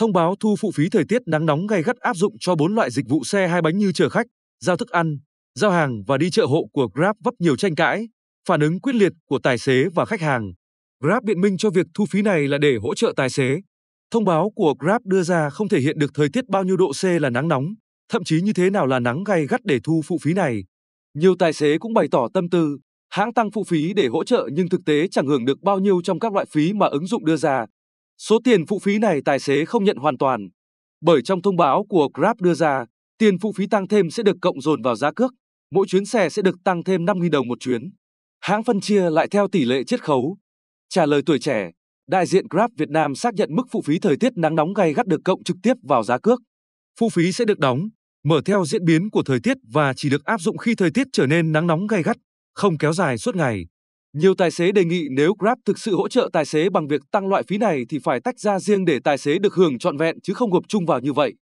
Thông báo thu phụ phí thời tiết nắng nóng gay gắt áp dụng cho 4 loại dịch vụ xe hai bánh như chở khách, giao thức ăn, giao hàng và đi chợ hộ của Grab vấp nhiều tranh cãi, phản ứng quyết liệt của tài xế và khách hàng. Grab biện minh cho việc thu phí này là để hỗ trợ tài xế. Thông báo của Grab đưa ra không thể hiện được thời tiết bao nhiêu độ C là nắng nóng, thậm chí như thế nào là nắng gay gắt để thu phụ phí này. Nhiều tài xế cũng bày tỏ tâm tư, hãng tăng phụ phí để hỗ trợ nhưng thực tế chẳng hưởng được bao nhiêu trong các loại phí mà ứng dụng đưa ra. Số tiền phụ phí này tài xế không nhận hoàn toàn, bởi trong thông báo của Grab đưa ra, tiền phụ phí tăng thêm sẽ được cộng dồn vào giá cước, mỗi chuyến xe sẽ được tăng thêm 5.000 đồng một chuyến. Hãng phân chia lại theo tỷ lệ chiết khấu. Trả lời tuổi trẻ, đại diện Grab Việt Nam xác nhận mức phụ phí thời tiết nắng nóng gay gắt được cộng trực tiếp vào giá cước. Phụ phí sẽ được đóng, mở theo diễn biến của thời tiết và chỉ được áp dụng khi thời tiết trở nên nắng nóng gay gắt, không kéo dài suốt ngày. Nhiều tài xế đề nghị nếu Grab thực sự hỗ trợ tài xế bằng việc tăng loại phí này thì phải tách ra riêng để tài xế được hưởng trọn vẹn chứ không gộp chung vào như vậy.